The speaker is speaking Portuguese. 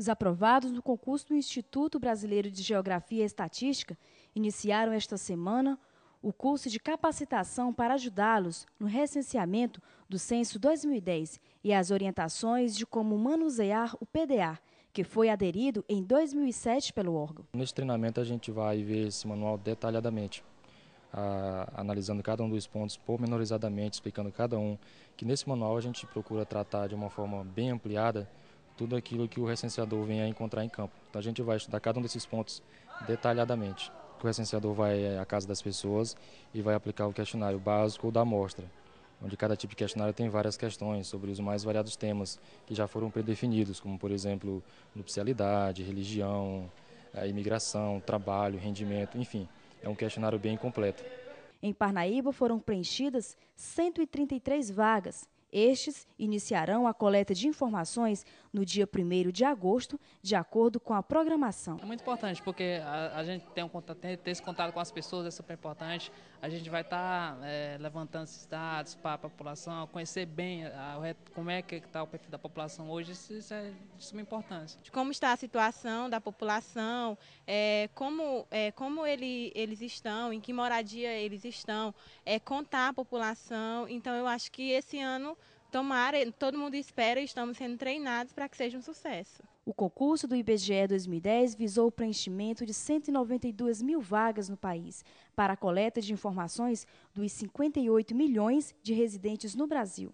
Os aprovados no concurso do Instituto Brasileiro de Geografia e Estatística iniciaram esta semana o curso de capacitação para ajudá-los no recenseamento do Censo 2010 e as orientações de como manusear o PDA, que foi aderido em 2007 pelo órgão. Nesse treinamento a gente vai ver esse manual detalhadamente, a, ah, analisando cada um dos pontos pormenorizadamente, explicando cada um, que nesse manual a gente procura tratar de uma forma bem ampliada tudo aquilo que o recenseador vem a encontrar em campo. Então a gente vai estudar cada um desses pontos detalhadamente. O recenseador vai eh, à casa das pessoas e vai aplicar o questionário básico da amostra, onde cada tipo de questionário tem várias questões sobre os mais variados temas que já foram predefinidos, como por exemplo, nupcialidade, religião, eh, imigração, trabalho, rendimento, enfim. É um questionário bem completo. Em Parnaíba foram preenchidas 133 vagas estes iniciarão a coleta de informações no dia 1 de agosto, de acordo com a programação. É muito importante, porque a, a gente tem um contato, ter esse contato com as pessoas é super importante. A gente vai estar tá, é, levantando esses dados para a população, conhecer bem a, como é que está o perfil da população hoje, isso, isso é de suma importância. Como está a situação da população, é, como, é, como ele, eles estão, em que moradia eles estão, é, contar a população. Então, eu acho que esse ano Tomara, todo mundo espera e estamos sendo treinados para que seja um sucesso. O concurso do IBGE 2010 visou o preenchimento de 192 mil vagas no país para a coleta de informações dos 58 milhões de residentes no Brasil.